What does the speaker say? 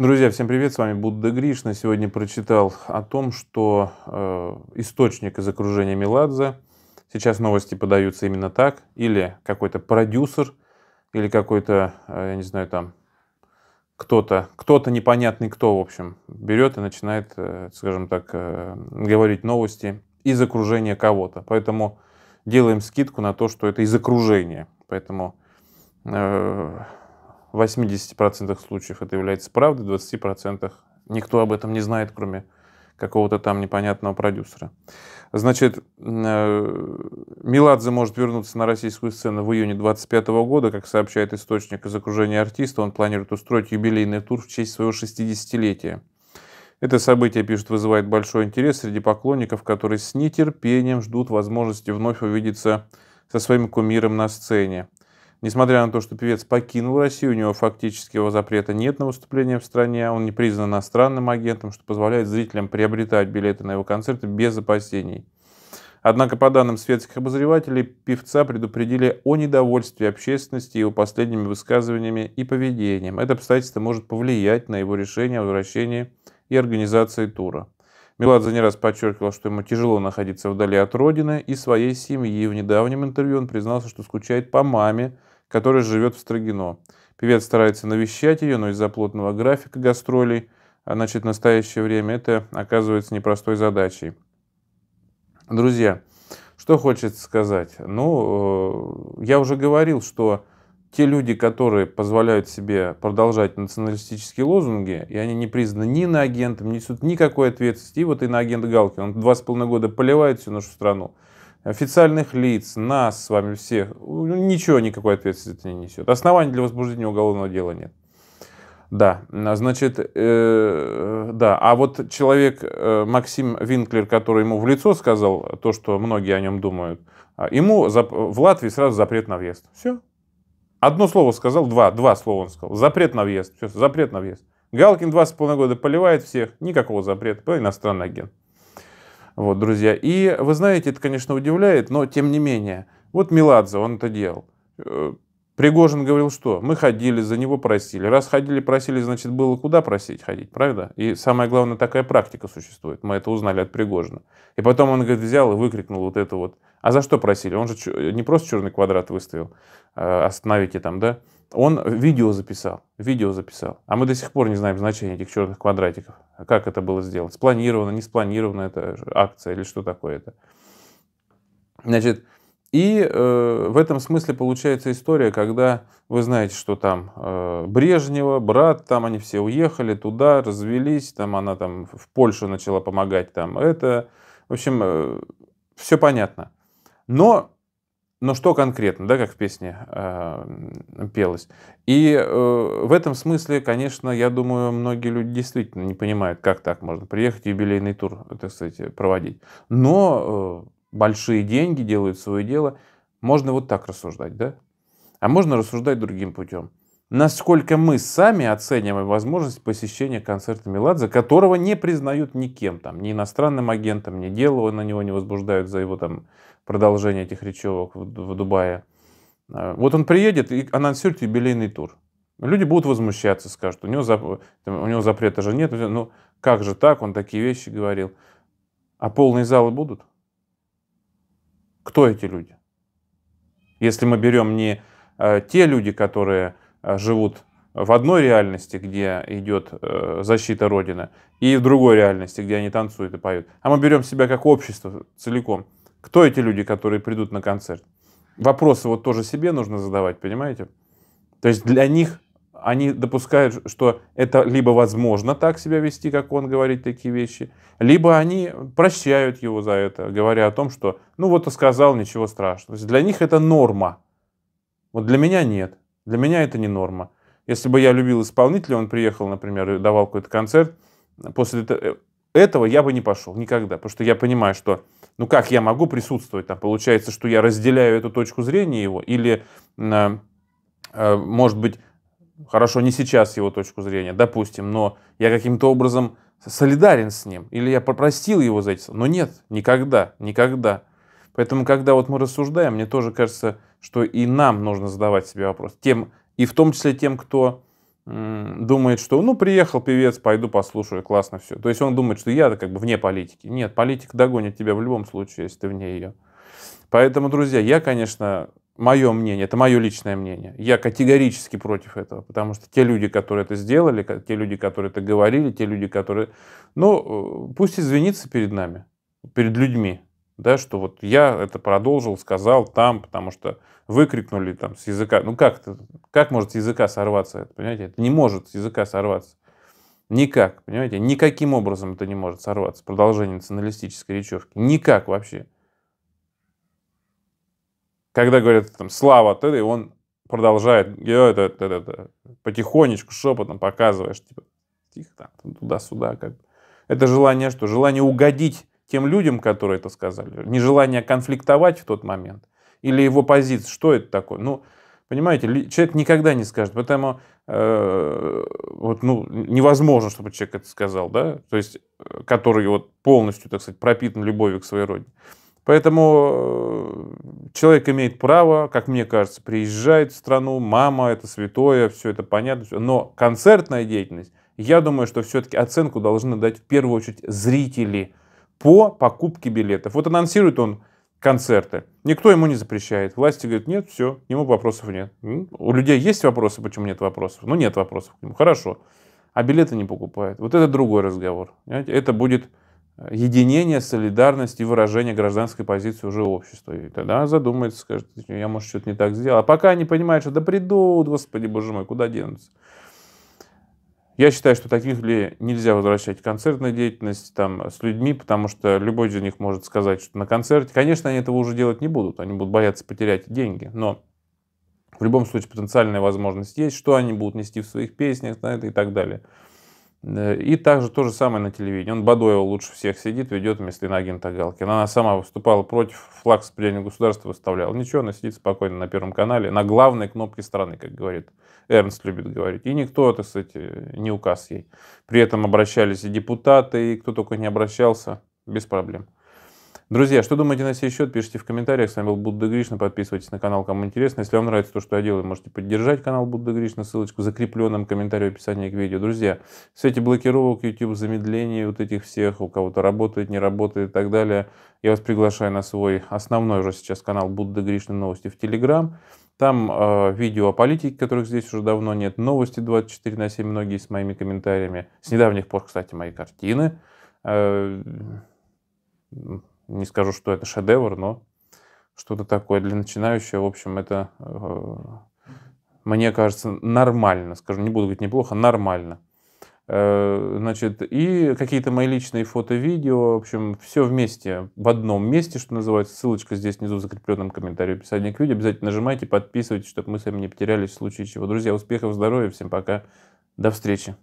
Друзья, всем привет, с вами Будда Гришна. Сегодня прочитал о том, что э, источник из окружения Меладзе, сейчас новости подаются именно так, или какой-то продюсер, или какой-то, э, я не знаю, там, кто-то, кто-то непонятный кто, в общем, берет и начинает, э, скажем так, э, говорить новости из окружения кого-то. Поэтому делаем скидку на то, что это из окружения. Поэтому... Э, в 80% случаев это является правдой, в 20% никто об этом не знает, кроме какого-то там непонятного продюсера. Значит, Миладзе э, может вернуться на российскую сцену в июне 2025 года, как сообщает источник из окружения артиста. Он планирует устроить юбилейный тур в честь своего 60-летия. Это событие, пишет, вызывает большой интерес среди поклонников, которые с нетерпением ждут возможности вновь увидеться со своим кумиром на сцене. Несмотря на то, что певец покинул Россию, у него фактически его запрета нет на выступление в стране, он не признан иностранным агентом, что позволяет зрителям приобретать билеты на его концерты без опасений. Однако, по данным светских обозревателей, певца предупредили о недовольстве общественности его последними высказываниями и поведением. Это обстоятельство может повлиять на его решение о возвращении и организации тура. Меладзе не раз подчеркивал, что ему тяжело находиться вдали от родины и своей семьи. В недавнем интервью он признался, что скучает по маме, который живет в Строгино. Певец старается навещать ее, но из-за плотного графика гастролей, а, значит, в настоящее время это оказывается непростой задачей. Друзья, что хочется сказать? Ну, э, я уже говорил, что те люди, которые позволяют себе продолжать националистические лозунги, и они не признаны ни на агентом, не несут никакой ответственности. И вот и на агент Галкин, он два с половиной года поливает всю нашу страну официальных лиц, нас с вами всех, ну, ничего никакой ответственности не несет. Оснований для возбуждения уголовного дела нет. Да, а, значит, э, да. А вот человек э, Максим Винклер, который ему в лицо сказал то, что многие о нем думают, а, ему зап- в Латвии сразу запрет на въезд. Все. Одно слово сказал, два, два слова он сказал. Запрет на въезд. Все, запрет на въезд. Галкин два с половиной года поливает всех, никакого запрета, иностранный агент. Вот, друзья. И вы знаете, это, конечно, удивляет, но тем не менее. Вот Меладзе, он это делал. Э, Пригожин говорил, что мы ходили, за него просили. Раз ходили, просили, значит, было куда просить ходить, правда? И самое главное, такая практика существует. Мы это узнали от Пригожина. И потом он, говорит, взял и выкрикнул вот это вот. А за что просили? Он же не просто черный квадрат выставил, а остановите там, да? Он видео записал, видео записал. А мы до сих пор не знаем значения этих черных квадратиков. Как это было сделано? Спланировано, не спланировано это акция или что такое это? Значит, и э, в этом смысле получается история, когда вы знаете, что там э, Брежнева, брат, там они все уехали туда, развелись, там она там в Польшу начала помогать, там это, в общем, э, все понятно. Но но что конкретно, да, как в песне э, пелось. И э, в этом смысле, конечно, я думаю, многие люди действительно не понимают, как так можно приехать юбилейный тур, так сказать, проводить. Но э, большие деньги делают свое дело. Можно вот так рассуждать, да? А можно рассуждать другим путем насколько мы сами оцениваем возможность посещения концерта Меладзе, которого не признают никем, там, ни иностранным агентом, ни дело на него не возбуждают за его там, продолжение этих речевок в, в Дубае. А, вот он приедет и анонсирует юбилейный тур. Люди будут возмущаться, скажут, у него, зап... у него запрета же нет, ну как же так, он такие вещи говорил. А полные залы будут? Кто эти люди? Если мы берем не а, те люди, которые Э, живут в одной реальности, где идет э, защита Родины, и в другой реальности, где они танцуют и поют. А мы берем себя как общество целиком. Кто эти люди, которые придут на концерт? Вопросы вот тоже себе нужно задавать, понимаете? То есть для них они допускают, что это либо возможно так себя вести, как он говорит такие вещи, либо они прощают его за это, говоря о том, что ну вот и сказал, ничего страшного. То есть для них это норма. Вот для меня нет. Для меня это не норма. Если бы я любил исполнителя, он приехал, например, и давал какой-то концерт, после э, этого я бы не пошел никогда, потому что я понимаю, что ну как я могу присутствовать там, получается, что я разделяю эту точку зрения его, или, э, э, может быть, хорошо, не сейчас его точку зрения, допустим, но я каким-то образом солидарен с ним, или я попросил его за это, но нет, никогда, никогда. Поэтому, когда вот мы рассуждаем, мне тоже кажется, что и нам нужно задавать себе вопрос. Тем, и в том числе тем, кто думает, что ну приехал певец, пойду послушаю, классно все. То есть он думает, что я как бы вне политики. Нет, политика догонит тебя в любом случае, если ты вне ее. Поэтому, друзья, я, конечно, мое мнение, это мое личное мнение, я категорически против этого, потому что те люди, которые это сделали, те люди, которые это говорили, те люди, которые, ну, э, пусть извинится перед нами, перед людьми, да, что вот я это продолжил, сказал там, потому что выкрикнули там с языка. Ну как это, как может с языка сорваться это, понимаете? Это не может с языка сорваться. Никак, понимаете? Никаким образом это не может сорваться, продолжение националистической речевки. Никак вообще. Когда говорят там «слава», ты, он продолжает это, это, это, э, э, потихонечку, шепотом показываешь, типа, тихо там, туда-сюда, как Это желание что? Желание угодить тем людям, которые это сказали. Нежелание конфликтовать в тот момент или его позиция, что это такое. Ну, понимаете, человек никогда не скажет, поэтому э, вот, ну, невозможно, чтобы человек это сказал, да, то есть, э, который вот полностью, так сказать, пропитан любовью к своей родине. Поэтому э, человек имеет право, как мне кажется, приезжает в страну, мама, это святое, все это понятно, все. но концертная деятельность, я думаю, что все-таки оценку должны дать в первую очередь зрители, по покупке билетов. Вот анонсирует он концерты. Никто ему не запрещает. Власти говорят, нет, все, ему вопросов нет. У людей есть вопросы, почему нет вопросов? Ну, нет вопросов к нему. Хорошо. А билеты не покупают. Вот это другой разговор. Понимаете? Это будет э, единение, солидарность и выражение гражданской позиции уже общества. И тогда задумается, скажет, я, может, что-то не так сделал. А пока они понимают, что да придут, господи, боже мой, куда денутся. Я считаю, что таких ли нельзя возвращать в концертную деятельность там, с людьми, потому что любой из них может сказать, что на концерте, конечно, они этого уже делать не будут, они будут бояться потерять деньги, но в любом случае потенциальная возможность есть, что они будут нести в своих песнях и так далее. И также то же самое на телевидении. Он Бадоева лучше всех сидит, ведет вместо инагента Галкина. Она сама выступала против, флаг сопротивления государства выставляла. Ничего, она сидит спокойно на Первом канале, на главной кнопке страны, как говорит Эрнст любит говорить. И никто, это, кстати, не указ ей. При этом обращались и депутаты, и кто только не обращался, без проблем. Друзья, что думаете на сей счет, пишите в комментариях. С вами был Будда Гришна. Подписывайтесь на канал, кому интересно. Если вам нравится то, что я делаю, можете поддержать канал Будда Гришна. Ссылочку в закрепленном комментарии в описании к видео. Друзья, все эти блокировок, YouTube, замедлений вот этих всех, у кого-то работает, не работает и так далее, я вас приглашаю на свой основной уже сейчас канал Будда Гришна новости в Телеграм. Там э, видео о политике, которых здесь уже давно нет, новости 24 на 7, многие с моими комментариями. С недавних пор, кстати, мои картины. Э, не скажу, что это шедевр, но что-то такое для начинающего. В общем, это, э, мне кажется, нормально. Скажу, не буду говорить неплохо, нормально. Э, значит, и какие-то мои личные фото, видео, в общем, все вместе, в одном месте, что называется. Ссылочка здесь внизу в закрепленном комментарии, в описании к видео. Обязательно нажимайте, подписывайтесь, чтобы мы с вами не потерялись в случае чего. Друзья, успехов, здоровья, всем пока, до встречи.